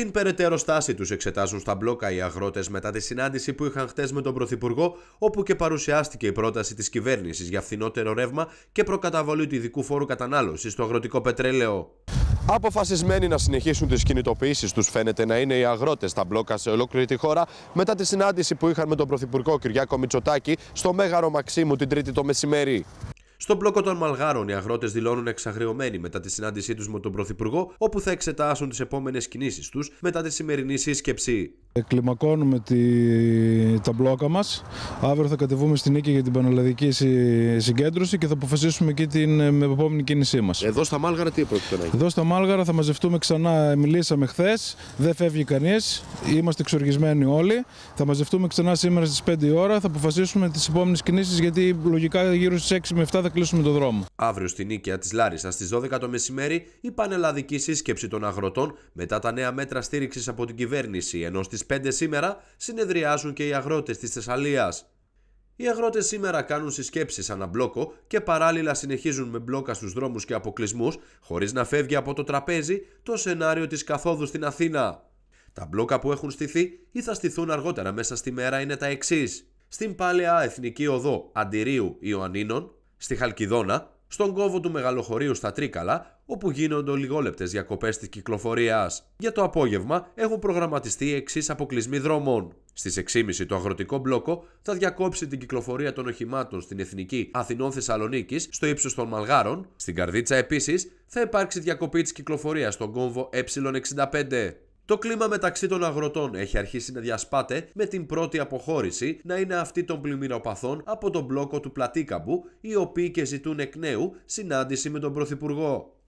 Στην περαιτέρω στάση τους εξετάζουν στα μπλόκα οι αγρότες μετά τη συνάντηση που είχαν χτες με τον Πρωθυπουργό, όπου και παρουσιάστηκε η πρόταση της κυβέρνησης για φθηνότερο ρεύμα και προκαταβολή του ειδικού φόρου κατανάλωσης στο αγροτικό πετρέλαιο. Αποφασισμένοι να συνεχίσουν τις κινητοποιήσεις τους, φαίνεται να είναι οι αγρότες στα μπλόκα σε ολόκληρη τη χώρα μετά τη συνάντηση που είχαν με τον Πρωθυπουργό Κυριάκο Μητσοτάκη στο Μέγαρο Μαξίμου την Τρίτη το μεσημέρι. Στον πλόκο των Μαλγάρων, οι αγρότες δηλώνουν εξαγριωμένοι μετά τη συνάντησή τους με τον Πρωθυπουργό, όπου θα εξετάσουν τις επόμενες κινήσεις τους μετά τη σημερινή σύσκεψη. Κλιμακώνουμε τη, τα μπλόκα μας. Αύριο θα κατεβούμε στην νίκη για την πανελλαδική συγκέντρωση και θα αποφασίσουμε εκεί την ε, επόμενη κίνησή μας. Εδώ στα Μάλγαρα τι πρόκειται να γίνει. Εδώ στα Μάλγαρα θα μαζευτούμε ξανά. Ε, μιλήσαμε χθες, δεν φεύγει κανείς. Είμαστε εξοργισμένοι όλοι. Θα μαζευτούμε ξανά σήμερα στις 5 η ώρα. Θα αποφασίσουμε τις επόμενες κινήσεις γιατί λογικά γύρω στις 6 με 7 θα κλείσουμε το δρόμο. Αύριο στην νίκη της Λάρισας στις 12 το μεσημέρι η πανελλαδική σύσκεψη των αγροτών μετά τα νέα μέτρα στήριξης από την κυβέρνηση ενώ στις στις 5 σήμερα συνεδριάζουν και οι αγρότες της Θεσσαλίας. Οι αγρότες σήμερα κάνουν συσκέψεις ανά μπλόκο και παράλληλα συνεχίζουν με μπλόκα στους δρόμους και αποκλεισμούς, χωρίς να φεύγει από το τραπέζι το σενάριο της καθόδου στην Αθήνα. Τα μπλόκα που έχουν στηθεί ή θα στηθούν αργότερα μέσα στη μέρα είναι τα εξής. Στην Πάλαια Εθνική Οδό Αντιρίου Ιωαννίνων, στη Χαλκιδόνα, στον κόβο του μεγαλοχωρίου στα Τρίκαλα, όπου γίνονται λιγόλεπτε διακοπές της κυκλοφορίας. Για το απόγευμα έχουν προγραμματιστεί εξής αποκλεισμοί δρόμων. Στις 6.30 το αγροτικό μπλόκο θα διακόψει την κυκλοφορία των οχημάτων στην Εθνική Αθηνών Θεσσαλονίκης στο ύψος των Μαλγάρων. Στην Καρδίτσα επίσης θα υπάρξει διακοπή της κυκλοφορίας στον κόμβο Ε65. Το κλίμα μεταξύ των αγροτών έχει αρχίσει να διασπάται με την πρώτη αποχώρηση να είναι αυτή των πλημμυροπαθών από τον μπλόκο του Πλατίκαμπου, οι οποίοι και ζητούν εκ νέου συνάντηση με τον Πρωθυπουργό.